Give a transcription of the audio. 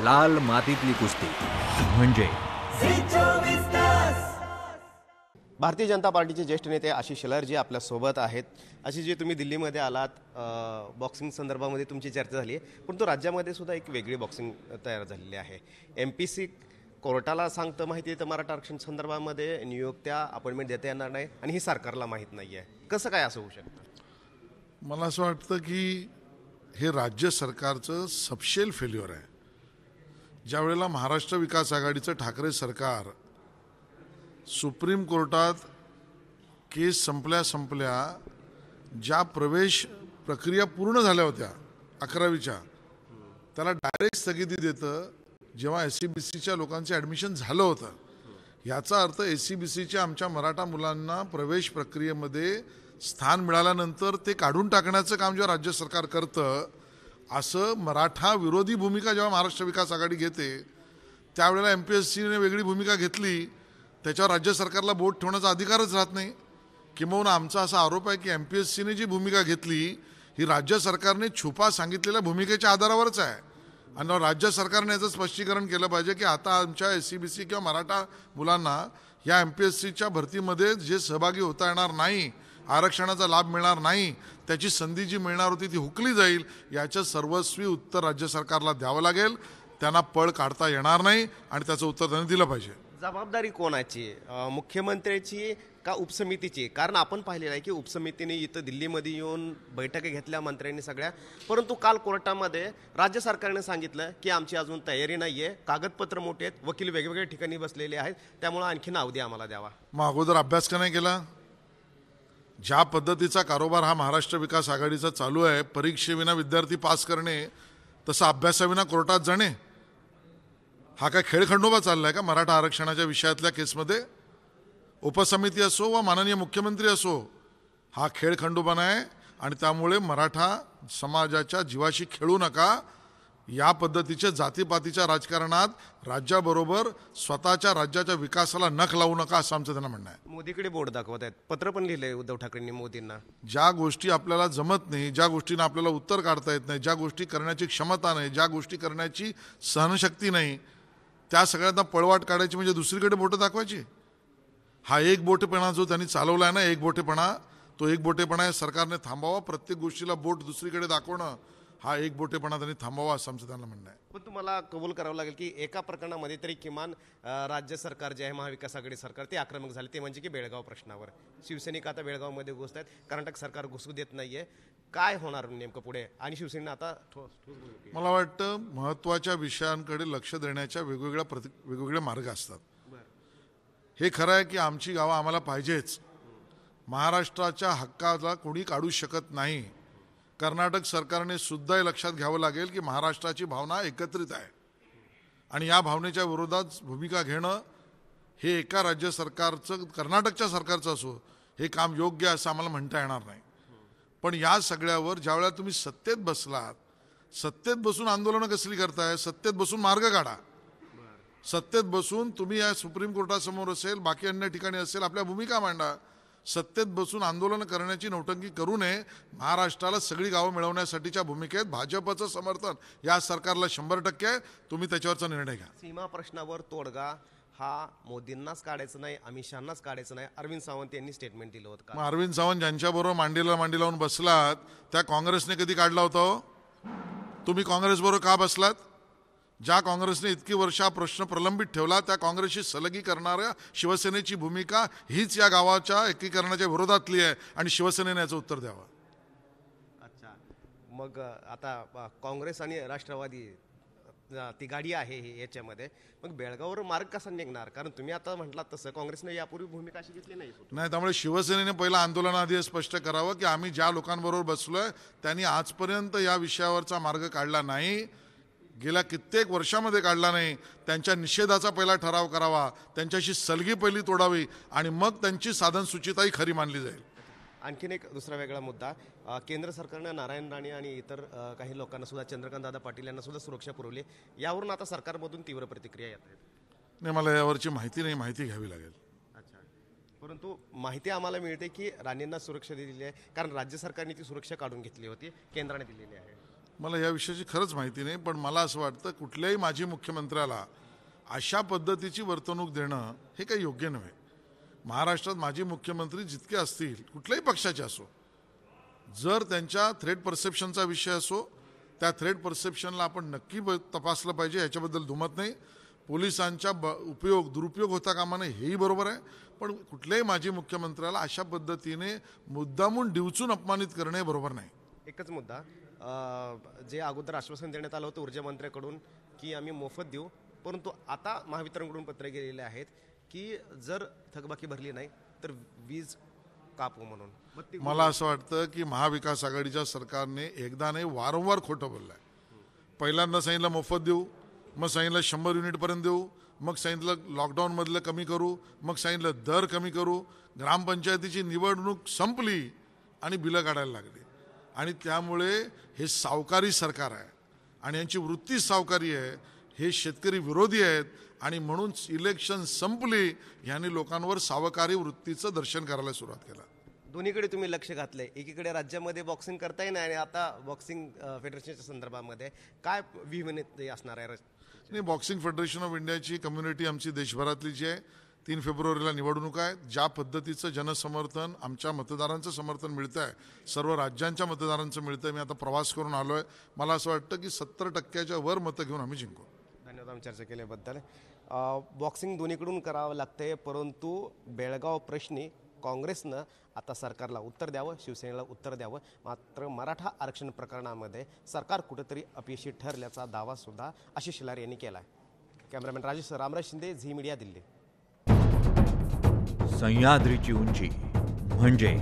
लाल मातीतली कुस्ती म्हणजे भारतीय जनता पार्टीचे ज्येष्ठ नेते आशिष शेलारजी आपल्यासोबत आहेत अशी जे तुम्ही दिल्लीमध्ये आलात बॉक्सिंग संदर्भामध्ये तुमची चर्चा झाली आहे परंतु राज्यामध्ये सुद्धा एक वेगळी बॉक्सिंग तयार झालेली आहे एम पी सी कोर्टाला सांगतं माहिती आहे तर मराठा आरक्षण संदर्भामध्ये नियोक्त्या अपॉइंटमेंट देता येणार नाही आणि हे सरकारला माहीत नाही आहे कसं काय असं होऊ शकतं मला असं वाटतं की हे राज्य सरकारचं सपशेल फेल्युअर आहे ज्यावेळेला महाराष्ट्र विकास आघाडीचं ठाकरे सरकार सुप्रीम कोर्टात केस संपल्या संपल्या ज्या प्रवेश प्रक्रिया पूर्ण झाल्या होत्या अकरावीच्या त्याला डायरेक्ट स्थगिती देतं जेव्हा एस सी e बी सीच्या लोकांचं ॲडमिशन झालं होतं याचा अर्थ एस सी e बी सीच्या आमच्या मराठा मुलांना प्रवेश प्रक्रियेमध्ये स्थान मिळाल्यानंतर ते काढून टाकण्याचं काम जेव्हा राज्य सरकार करतं असं मराठा विरोधी भूमिका जेव्हा महाराष्ट्र विकास आघाडी घेते त्यावेळेला एम पी एस सीने वेगळी भूमिका घेतली त्याच्यावर राज्य सरकारला बोट ठेवण्याचा अधिकारच राहत नाही किंबहुना आमचा असा आरोप आहे की एम पी एस सीने जी भूमिका घेतली ही राज्य सरकारने छुपा सांगितलेल्या भूमिकेच्या आधारावरच आहे आणि राज्य सरकारने याचं स्पष्टीकरण केलं पाहिजे की आता आमच्या एस सी बी सी किंवा मराठा मुलांना या एम पी एस सीच्या भरतीमध्ये जे सहभागी होता येणार नाही आरक्षणाचा लाभ मिळणार नाही त्याची संधी जी मिळणार होती ती हुकली जाईल याचं सर्वस्वी उत्तर राज्य सरकारला द्यावं लागेल त्यांना पळ काढता येणार नाही आणि त्याचं उत्तर त्यांनी दिलं पाहिजे जबाबदारी कोणाची मुख्यमंत्र्याची का उपसमितीची कारण आपण पाहिलेलं आहे की उपसमितीने इथं दिल्लीमध्ये येऊन बैठका घेतल्या मंत्र्यांनी सगळ्या परंतु काल कोर्टामध्ये राज्य सरकारने सांगितलं की आमची अजून तयारी नाही आहे कागदपत्र मोठे आहेत वकील वेगवेगळ्या ठिकाणी बसलेले आहेत त्यामुळे आणखी नाव द्या आम्हाला द्यावा मग अगोदर अभ्यास का नाही केला ज्या पद्धतीचा कारोबार हा महाराष्ट्र विकास आघाडीचा चालू आहे परीक्षेविना विद्यार्थी पास करणे तसं अभ्यासाविना कोर्टात जाणे हा काय खेळखंडोबा चालला आहे का मराठा आरक्षणाच्या विषयातल्या केसमध्ये उपसमिती असो वा माननीय मुख्यमंत्री असो हा खेळखंडोबा नाही आणि त्यामुळे मराठा समाजाच्या जीवाशी खेळू नका या पद्धतीचे जातीपातीच्या राजकारणात राज्याबरोबर स्वतःच्या राज्याच्या विकासाला नख लावू नका असं आमचं त्यांना म्हणणं आहे मोदीकडे बोर्ड दाखवत आहेत पत्र पण लिहिले उद्धव ठाकरेंनी मोदींना ज्या गोष्टी आपल्याला जमत नाही ज्या गोष्टींना आपल्याला उत्तर काढता येत नाही ज्या गोष्टी करण्याची क्षमता नाही ज्या गोष्टी करण्याची सहनशक्ती नाही त्या सगळ्यांना पळवाट काढायची म्हणजे दुसरीकडे बोटं दाखवायची हा एक बोटेपणा जो त्यांनी चालवला आहे ना एक बोटेपणा तो एक बोटेपणा सरकारने थांबावा प्रत्येक गोष्टीला बोट दुसरीकडे दाखवणं हा एक बोटेपणा त्यांनी थांबावा असं आमचं त्यांना म्हणणं आहे पण तुम्हाला कबूल करावं लागेल की एका प्रकरणामध्ये तरी किमान राज्य सरकार जे आहे महाविकास आघाडी सरकार ते आक्रमक झाले ते म्हणजे की बेळगाव प्रश्नावर शिवसैनिक आता बेळगावमध्ये घुसत आहेत कर्नाटक सरकार घुसू देत नाही आहे काय होणार नेमकं पुढे आणि शिवसेना आता मला वाटतं महत्त्वाच्या विषयांकडे लक्ष देण्याच्या वेगवेगळ्या प्रति वेगवेगळे मार्ग असतात हे खरं आहे की आमची गावं आम्हाला पाहिजेच महाराष्ट्राच्या हक्काला कोणी काढू शकत नाही कर्नाटक सरकारने सुद्धा हे लक्षात घ्यावं लागेल की महाराष्ट्राची भावना एकत्रित आहे आणि या भावनेच्या विरोधात भूमिका घेणं हे एका राज्य सरकारचं कर्नाटकच्या सरकारचं असो हे काम योग्य असं आम्हाला म्हणता येणार नाही पण या सगळ्यावर ज्यावेळेला तुम्ही सत्तेत बसलात सत्तेत बसून आंदोलनं कसली करताय सत्तेत बसून मार्ग काढा सत्तेत बसून तुम्ही या सुप्रीम कोर्टासमोर असेल बाकी अन्य ठिकाणी असेल आपल्या भूमिका मांडा सत्तेत बसून आंदोलन करण्याची नौटंकी करू नये महाराष्ट्राला सगळी गावं मिळवण्यासाठीच्या भूमिकेत भाजपचं समर्थन या सरकारला शंभर टक्के आहे तुम्ही त्याच्यावरचा निर्णय घ्या सीमा प्रश्नावर तोडगा हा मोदींनाच काढायचं नाही अमित काढायचं नाही अरविंद सावंत यांनी स्टेटमेंट दिलं होतं अरविंद सावंत ज्यांच्याबरोबर मांडीला मांडी लावून बसलात त्या काँग्रेसने कधी काढला होता हो? तुम्ही काँग्रेसबरोबर का बसलात ज्या काँग्रेसने इतकी वर्ष हा प्रश्न प्रलंबित ठेवला त्या काँग्रेसशी सलगी करणाऱ्या शिवसेनेची भूमिका हीच या गावाच्या एकीकरणाच्या विरोधातली आहे आणि शिवसेनेने याचं उत्तर द्यावं अच्छा मग आता काँग्रेस आणि राष्ट्रवादी ती गाडी आहे ही याच्यामध्ये मग बेळगाववर मार्ग कसा निघणार कारण तुम्ही आता म्हटलात तसं काँग्रेसने यापूर्वी भूमिका अशी घेतली नाही नाही त्यामुळे शिवसेनेने पहिलं आंदोलनाआधी हे स्पष्ट करावं की आम्ही ज्या लोकांबरोबर बसलो आहे त्यांनी आजपर्यंत या विषयावरचा मार्ग काढला नाही गेल्या कित्येक वर्षामध्ये काढला नाही त्यांच्या निषेधाचा पहिला ठराव करावा त्यांच्याशी सलगी पहिली तोडावी आणि मग त्यांची साधन सुचिताही खरी मानली जाईल आणखीन एक दुसरा वेगळा मुद्दा केंद्र सरकारनं नारायण राणे आणि इतर काही लोकांना सुद्धा दादा पाटील यांना सुद्धा सुरक्षा पुरवली यावरून आता सरकारमधून तीव्र प्रतिक्रिया येत आहेत नाही मला यावरची माहिती नाही माहिती घ्यावी लागेल अच्छा परंतु माहिती आम्हाला मिळते की राणेंना सुरक्षा दिलेली आहे कारण राज्य सरकारने ती सुरक्षा काढून घेतली होती केंद्राने दिलेली आहे मला या विषयाची खरंच माहिती नाही पण मला असं वाटतं कुठल्याही माजी मुख्यमंत्र्याला अशा पद्धतीची वर्तणूक देणं हे काही योग्य नव्हे महाराष्ट्रात माजी मुख्यमंत्री जितके असतील कुठल्याही पक्षाचे असो जर त्यांच्या थ्रेट परसेप्शनचा विषय असो त्या थ्रेट परसेप्शनला आपण नक्की तपासलं पाहिजे याच्याबद्दल दुमत नाही पोलिसांच्या ब उपयोग दुरुपयोग होता कामा नये हेही बरोबर आहे पण कुठल्याही माजी मुख्यमंत्र्याला अशा पद्धतीने मुद्दामून डिवचून अपमानित करणे बरोबर नाही एकच मुद्दा जे अगोदर आश्वासन देण्यात आलं होतं मंत्र्याकडून की आम्ही मोफत देऊ परंतु आता महावितरणकडून पत्र गेलेले आहेत की जर थकबाकी भरली नाही तर वीज कापू म्हणून मला असं वाटतं की महाविकास आघाडीच्या सरकारने एकदा नाही वारंवार खोटं बोललं आहे पहिल्यांदा सांगितलं मोफत देऊ मग सांगितलं शंभर युनिटपर्यंत देऊ मग सांगितलं लॉकडाऊनमधलं कमी करू मग सांगितलं दर कमी करू ग्रामपंचायतीची निवडणूक संपली आणि बिलं काढायला लागली आणि त्यामुळे हे सावकारी सरकार आहे आणि यांची वृत्ती सावकारी आहे हे शेतकरी विरोधी आहेत आणि म्हणून इलेक्शन संपली यांनी लोकांवर सावकारी वृत्तीचं दर्शन करायला सुरुवात केला दोन्हीकडे तुम्ही लक्ष घातलंय एकीकडे राज्यामध्ये बॉक्सिंग करता येईल आणि आता बॉक्सिंग फेडरेशनच्या संदर्भामध्ये काय विभिन्न असणार आहे नाही बॉक्सिंग फेडरेशन ऑफ इंडियाची कम्युनिटी आमची देशभरातली जी आहे तीन फेब्रुवारीला निवडणुका आहे ज्या पद्धतीचं जनसमर्थन आमच्या मतदारांचं समर्थन मिळतं आहे सर्व राज्यांच्या मतदारांचं मिळतं आहे मी आता प्रवास करून आलो आहे मला असं वाटतं की सत्तर टक्क्याच्या वर मतं घेऊन आम्ही जिंकू धन्यवाद आम्ही चर्चा केल्याबद्दल बॉक्सिंग दोन्हीकडून करावं लागतंय परंतु बेळगाव प्रश्नी काँग्रेसनं आता सरकारला उत्तर द्यावं शिवसेनेला उत्तर द्यावं मात्र मराठा आरक्षण प्रकरणामध्ये सरकार कुठंतरी अपयशी ठरल्याचा दावासुद्धा आशिष शिलार यांनी केला आहे cameraman Rajesh Ramraj Shinde Zee media Delhi सह्याद्रीची उंची म्हणजे